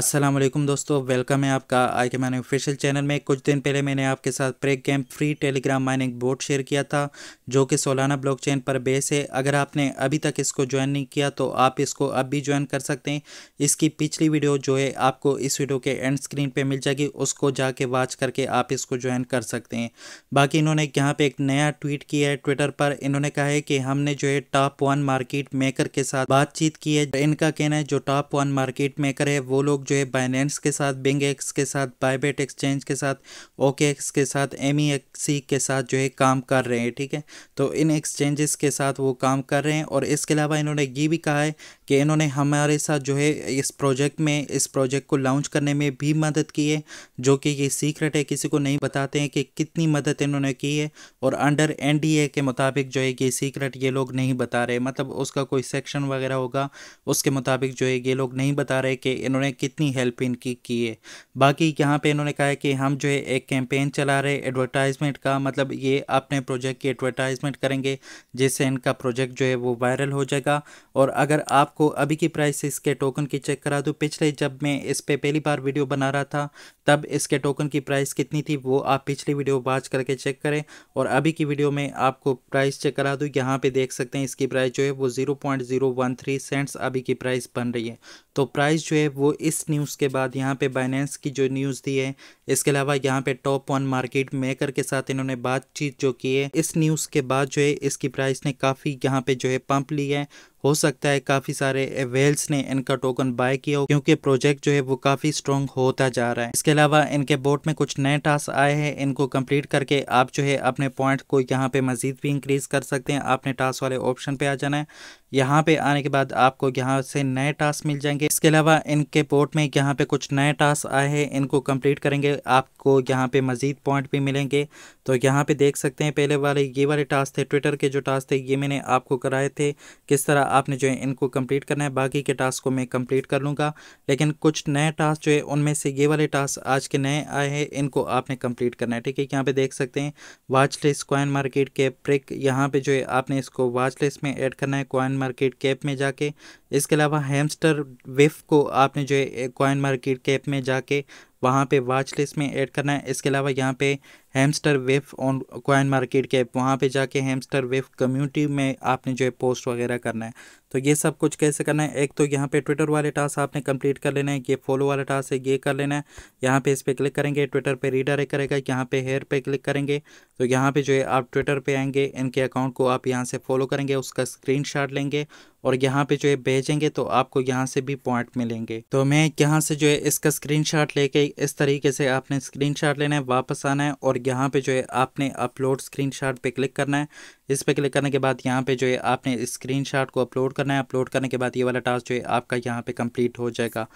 अस्सलाम वालेकुम दोस्तों वेलकम है आपका आई के माइनिंग ऑफिशियल चैनल में कुछ दिन पहले मैंने आपके साथ प्रेक camp free Telegram mining board share किया था जो कि सोलाना ब्लॉकचेन पर बेस है अगर आपने अभी तक इसको ज्वाइन नहीं किया तो आप इसको अब भी ज्वाइन कर सकते हैं इसकी पिछली वीडियो जो है आपको इस वीडियो के एंड स्क्रीन पर मिल जाएगी उसको जाके वॉच करके आप इसको ज्वाइन कर सकते हैं बाकी इन्होंने यहाँ पर एक नया ट्वीट किया है ट्विटर पर इन्होंने कहा है कि हमने जो है टॉप वन मार्केट मेकर के साथ बातचीत की है इनका कहना है जो टॉप वन मार्केट मेकर है वो लोग जो है बाइनेंस के साथ बिंग एक्स के साथ बाइबेट एक्सचेंज के साथ ओके एक्स के साथ एम e के साथ जो है काम कर रहे हैं ठीक है तो इन एक्सचेंजेस के साथ वो काम कर रहे हैं और इसके अलावा इन्होंने ये भी कहा है कि इन्होंने हमारे साथ जो है इस प्रोजेक्ट में इस प्रोजेक्ट को लॉन्च करने में भी मदद की है जो कि ये सीक्रेट है किसी को नहीं बताते हैं कि कितनी मदद इन्होंने की है और अंडर एनडीए के मुताबिक जो है ये सीक्रेट ये लोग नहीं बता रहे मतलब उसका कोई सेक्शन वगैरह होगा उसके मुताबिक जो है ये लोग नहीं बता रहे कि इन्होंने कितनी कितनी हेल्प इनकी की है बाकी यहाँ पे इन्होंने कहा है कि हम जो है एक कैंपेन चला रहे एडवर्टाइजमेंट का मतलब ये अपने प्रोजेक्ट की एडवर्टाइजमेंट करेंगे जिससे इनका प्रोजेक्ट जो है वो वायरल हो जाएगा और अगर आपको अभी की प्राइस इसके टोकन की चेक करा दूँ पिछले जब मैं इस पर पहली बार वीडियो बना रहा था तब इसके टोकन की प्राइस कितनी थी वो आप पिछली वीडियो वाच करके चेक करें और अभी की वीडियो में आपको प्राइस चेक करा दूँ यहाँ पे देख सकते हैं इसकी प्राइस जो है वो zero point zero one three cents अभी की प्राइस बन रही है तो प्राइस जो है वो इस न्यूज़ के बाद यहाँ पे बाइनेंस की जो न्यूज़ दी है इसके अलावा यहाँ पे टॉप वन मार्केट मेकर के साथ इन्होंने बातचीत जो की है इस न्यूज़ के बाद जो है इसकी प्राइस ने काफ़ी यहाँ पे जो है पंप ली है हो सकता है काफ़ी सारे वेल्स ने इनका टोकन बाय किया हो क्योंकि प्रोजेक्ट जो है वो काफ़ी स्ट्रॉन्ग होता जा रहा है इसके अलावा इनके बोर्ड में कुछ नए टास्क आए हैं इनको कंप्लीट करके आप जो है अपने पॉइंट को यहाँ पे मज़ीद भी इंक्रीज़ कर सकते हैं आपने टास्क वाले ऑप्शन पे आ जाना है यहाँ पे आने के बाद आपको यहाँ से नए टास्क मिल जाएंगे इसके अलावा इनके पोर्ट में यहाँ पे कुछ नए टास्क आए हैं इनको कंप्लीट करेंगे आपको यहाँ पे मज़ीद पॉइंट भी मिलेंगे तो यहाँ पे देख सकते हैं पहले वाले ये वाले टास्क थे ट्विटर के जो टास्क थे ये मैंने आपको कराए थे किस तरह आपने जो है इनको कंप्लीट करना है बाकी के टास्क को मैं कंप्लीट कर लूँगा लेकिन कुछ नए टास्क जो है उनमें से ये वाले टास्क आज के नए आए हैं इनको आपने कंप्लीट करना है ठीक है यहाँ पे देख सकते हैं watch list Coin Market Cap प्रिक यहाँ पे जो है आपने इसको वाच लिस्ट में ऐड करना है कॉइन मार्केट कैप में जाके इसके अलावा हेमस्टर विफ को आपने जो है कॉइन मार्केट कैप में जाके वहाँ पे वाच लिस्ट में ऐड करना है इसके अलावा यहाँ पे हेमस्टर वेफ ऑन कॉइन मार्केट के ऐप वहाँ पे जाके हेमस्टर वेफ कम्युनिटी में आपने जो है पोस्ट वगैरह करना है तो ये सब कुछ कैसे करना है एक तो यहाँ पे ट्विटर वाले टास्क आपने कंप्लीट कर लेना है ये फॉलो वाला टास्क है ये कर लेना है यहाँ पे इस पर क्लिक करेंगे ट्विटर पे रीडायरेक्ट करेगा यहाँ पे हेयर पे क्लिक करेंगे तो यहाँ पे जो है आप ट्विटर पे आएंगे इनके अकाउंट को आप यहाँ से फॉलो करेंगे उसका स्क्रीन लेंगे और यहाँ पे जो है भेजेंगे तो आपको यहाँ से भी पॉइंट मिलेंगे तो मैं यहाँ से जो है इसका स्क्रीनशॉट लेके इस तरीके से आपने स्क्रीनशॉट लेना है वापस आना है और यहाँ पे जो है आपने अपलोड स्क्रीनशॉट पे क्लिक करना है इस पे क्लिक करने के बाद यहाँ पे जो है आपने स्क्रीनशॉट को अपलोड करना है अपलोड करने के बाद ये वाला टास्क जो है आपका यहाँ पे कंप्लीट हो जाएगा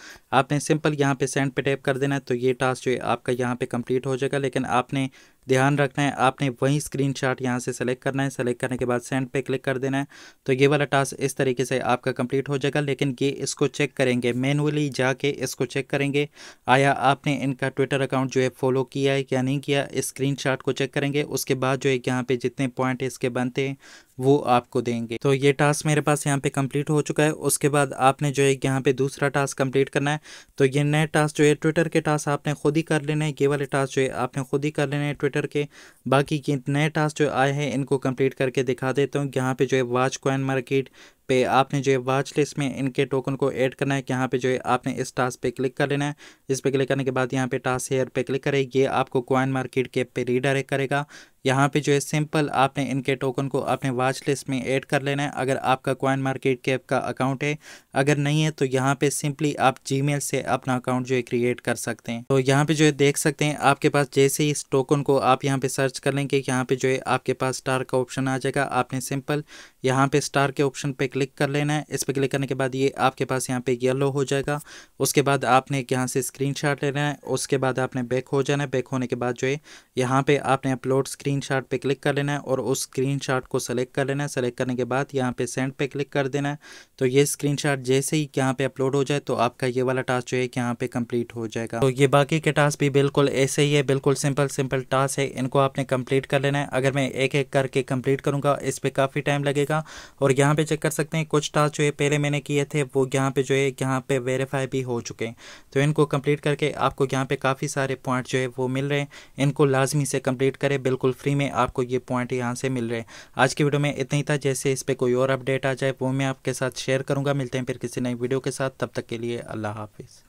आपने सिंपल यहाँ पे सेंड पे टैप कर देना है तो ये टास्क जो है आपका यहाँ पे कंप्लीट हो जाएगा लेकिन आपने ध्यान रखना है आपने वही स्क्रीन शॉट यहाँ से सेलेक्ट करना है सेलेक्ट करने के बाद सेंड पे क्लिक कर देना है तो ये वाला टास्क इस तरीके से आपका कंप्लीट हो जाएगा लेकिन ये इसको चेक करेंगे मैनुअली जाके इसको चेक करेंगे आया आपने इनका ट्विटर अकाउंट जो है फॉलो किया है या नहीं किया स्क्रीन को चेक करेंगे उसके बाद जो है यहाँ पे जितने पॉइंट इसके बनते हैं वो आपको देंगे तो ये टास्क मेरे पास यहाँ पे कंप्लीट हो चुका है उसके बाद आपने जो है यहाँ पे दूसरा टास्क कंप्लीट करना है तो ये नए टास्क जो है ट्विटर के टास्क आपने खुद ही कर लेने हैं ये वाले टास्क जो है आपने खुद ही कर लेने हैं ट्विटर जनरेटर के बाकी के नए टास्क जो आए हैं इनको कंप्लीट करके दिखा देता हूँ यहाँ पे जो है वाच कॉइन मार्केट पे आपने जो है वाच लिस्ट में इनके टोकन को ऐड करना है कि यहाँ पे जो है आपने इस टास्क पे क्लिक कर लेना है इस पे क्लिक करने के बाद यहाँ पे टास्क हेयर पे क्लिक करें ये आपको कॉइन मार्केट के पे रीडायरेक्ट करेगा यहाँ पे जो है सिंपल आपने इनके टोकन को अपने वाच लिस्ट में ऐड कर लेना है अगर आपका कॉइन मार्केट कैप का अकाउंट है अगर नहीं है तो यहाँ पे सिंपली आप जीमेल से अपना अकाउंट जो है क्रिएट कर सकते हैं तो यहाँ पे जो है देख सकते हैं आपके पास जैसे ही इस टोकन को आप यहाँ पे सर्च कर लेंगे यहाँ पे जो है आपके पास स्टार का ऑप्शन आ जाएगा आपने सिंपल यहाँ पे स्टार के ऑप्शन पे क्लिक कर लेना है इस पर क्लिक करने के बाद ये आपके पास यहाँ पे येलो हो जाएगा उसके बाद आपने यहाँ से स्क्रीन लेना है उसके बाद आपने बैक हो जाना है बैक होने के बाद जो है यहाँ पे आपने अपलोड स्क्रीन स्क्रीनशॉट पे क्लिक कर लेना है और उस स्क्रीनशॉट को सेलेक्ट कर लेना है सेलेक्ट करने के बाद यहाँ पे सेंड पे क्लिक कर देना है तो ये स्क्रीनशॉट जैसे ही यहाँ पे अपलोड हो जाए तो आपका ये वाला टास्क जो है यहाँ पे कंप्लीट हो जाएगा तो ये बाकी के टास्क भी बिल्कुल ऐसे ही है बिल्कुल सिंपल सिंपल टास्क है इनको आपने कंप्लीट कर लेना है अगर मैं एक एक करके कंप्लीट करूँगा इस पर काफ़ी टाइम लगेगा और यहाँ पे चेक कर सकते हैं कुछ टास्क जो है पहले मैंने किए थे वो यहाँ पे जो है यहाँ पे वेरीफाई भी हो चुके हैं तो इनको कंप्लीट करके आपको यहाँ पे काफ़ी सारे पॉइंट जो है वो मिल रहे हैं इनको लाजमी से कंप्लीट करें बिल्कुल फ्री में आपको ये पॉइंट यहाँ से मिल रहे हैं आज की वीडियो में इतना ही था जैसे इस पर कोई और अपडेट आ जाए वो मैं आपके साथ शेयर करूँगा मिलते हैं फिर किसी नई वीडियो के साथ तब तक के लिए अल्लाह हाफिज़